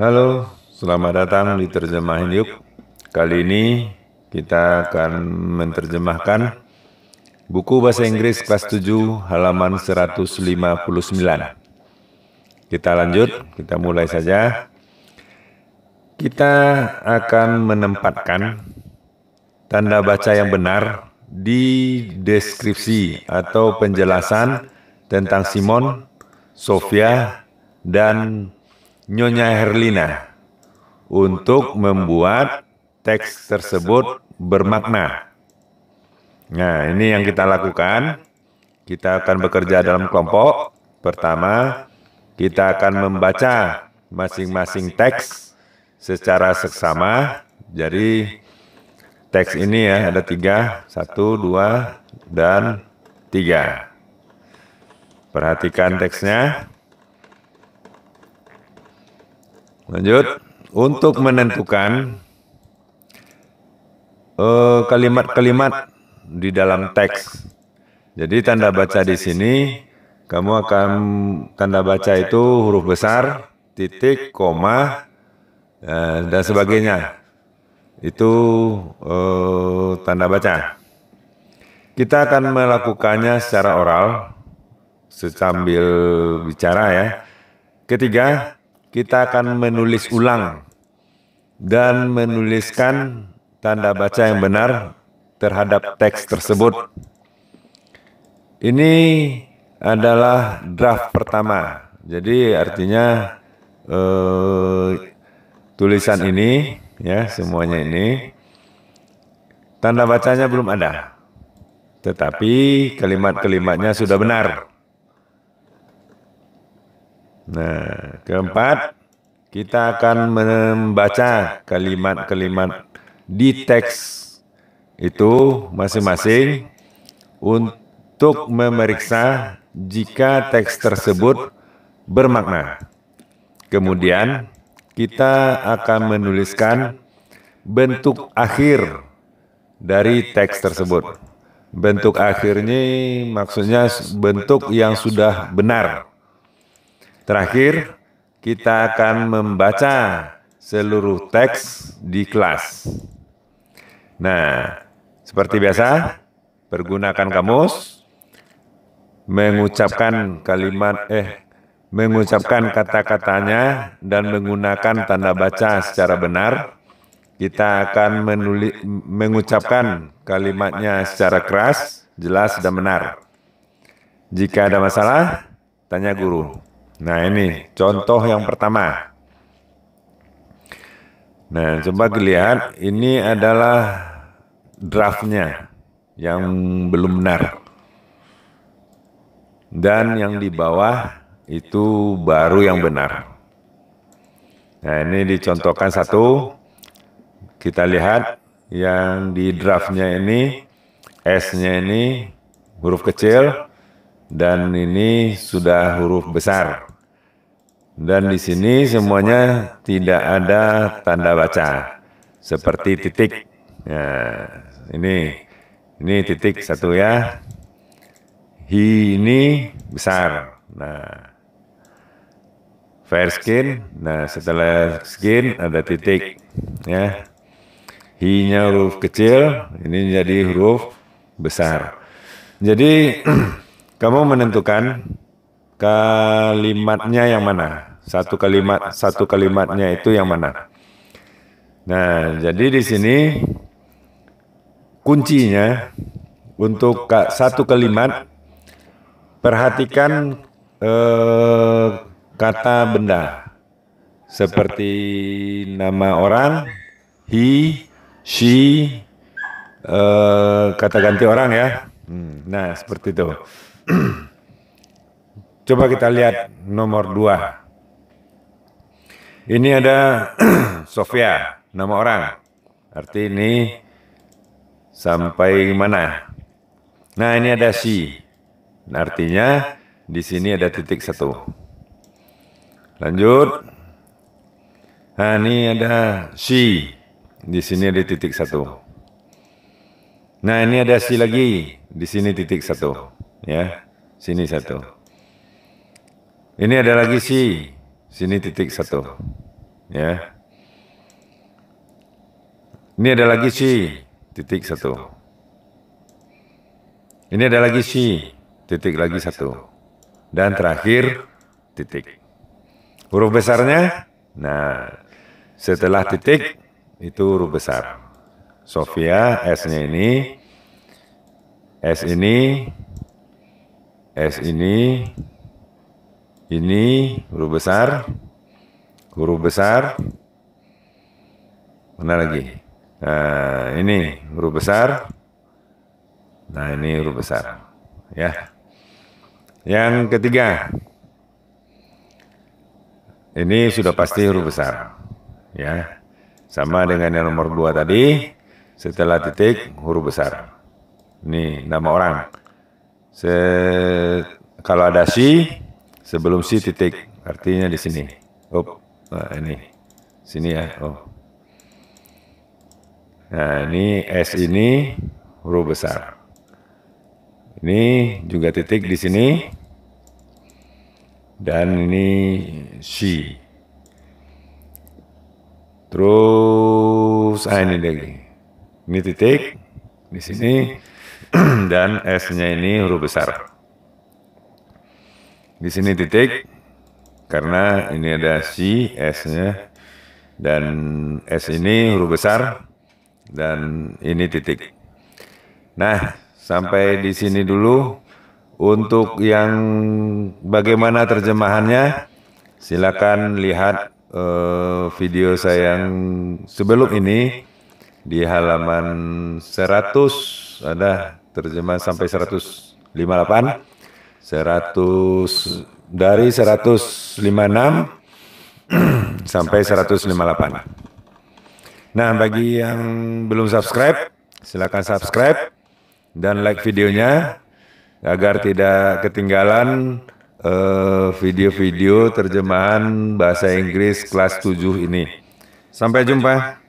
Halo, selamat datang di Terjemahin Yuk. Kali ini kita akan menerjemahkan buku bahasa Inggris kelas 7 halaman 159. Kita lanjut, kita mulai saja. Kita akan menempatkan tanda baca yang benar di deskripsi atau penjelasan tentang Simon, Sofia, dan Nyonya Herlina untuk membuat teks tersebut bermakna. Nah, ini yang kita lakukan. Kita akan bekerja dalam kelompok. Pertama, kita akan membaca masing-masing teks secara seksama. Jadi, teks ini ya, ada tiga. Satu, dua, dan tiga. Perhatikan teksnya. Lanjut. Untuk menentukan eh, eh, kalimat-kalimat uh, di dalam teks. Jadi tanda baca di sini, kamu akan tanda baca itu huruf besar, titik, koma, eh, dan sebagainya. Itu uh, tanda baca. Kita akan melakukannya secara oral, sambil ya. bicara ya. Ketiga, kita akan menulis ulang dan menuliskan tanda baca yang benar terhadap teks tersebut. Ini adalah draft pertama, jadi artinya eh, tulisan ini, ya semuanya ini, tanda bacanya belum ada, tetapi kalimat-kalimatnya sudah benar. Nah, keempat, kita akan membaca kalimat-kalimat di teks itu masing-masing untuk memeriksa jika teks tersebut bermakna. Kemudian, kita akan menuliskan bentuk akhir dari teks tersebut. Bentuk akhirnya maksudnya bentuk yang sudah benar Terakhir, kita akan membaca seluruh teks di kelas. Nah, seperti biasa, pergunakan kamus, mengucapkan kalimat, eh, eh mengucapkan kata-katanya dan menggunakan tanda baca secara benar. Kita akan menulis, mengucapkan kalimatnya secara keras, jelas, dan benar. Jika ada masalah, tanya guru. Nah ini contoh yang pertama. Nah, nah coba dilihat ini adalah draftnya yang belum benar. Dan yang di bawah itu baru yang benar. Nah ini nah, dicontohkan satu. Kita lihat yang di draftnya ini, S-nya ini huruf kecil, dan ini sudah huruf besar. Dan di sini semuanya tidak ada tanda baca seperti titik. Ya, ini ini titik satu ya. Hi ini besar. Nah, fair skin. Nah, setelah skin ada titik ya. Hi-nya huruf kecil, ini jadi huruf besar. Jadi kamu menentukan kalimatnya yang mana? Satu kalimat satu kalimatnya itu yang mana? Nah, jadi di sini kuncinya untuk satu kalimat perhatikan eh, kata benda seperti nama orang he she eh, kata ganti orang ya hmm, nah seperti itu coba kita lihat nomor dua ini ada Sofia, nama orang. Arti ini sampai mana. Nah ini ada si. artinya di sini ada titik satu. Lanjut. Nah ini ada si. Di sini ada titik satu. Nah ini ada si lagi. Di sini titik satu. Ya. Sini satu. Ini ada lagi si. Sini titik satu. Ya. Ini ada lagi si titik satu. Ini ada lagi si titik lagi satu. Dan terakhir titik. Huruf besarnya, nah setelah titik itu huruf besar. Sofia S-nya ini, S ini, S ini, S ini ini huruf besar, huruf besar, mana lagi? Nah, ini huruf besar. Nah, ini huruf besar. Ya. Yang ketiga. Ini sudah pasti huruf besar. Ya. Sama dengan yang nomor dua tadi, setelah titik huruf besar. Ini nama orang. Se kalau ada si, Sebelum si titik, artinya di sini. Oh, nah ini. Sini ya. Oh. Nah, ini S ini huruf besar. Ini juga titik di sini. Dan ini si. Terus, ah ini nah, lagi. Ini titik di sini. Dan S-nya ini huruf besar. Di sini titik karena ini ada si S-nya dan S ini huruf besar dan ini titik. Nah, sampai di sini dulu untuk yang bagaimana terjemahannya silakan lihat uh, video saya yang sebelum ini di halaman 100 ada terjemahan sampai 158 100 dari 156 sampai 158. Nah, bagi yang belum subscribe, silakan subscribe dan like videonya agar tidak ketinggalan eh, video-video uh, terjemahan bahasa Inggris kelas 7 ini. Sampai jumpa.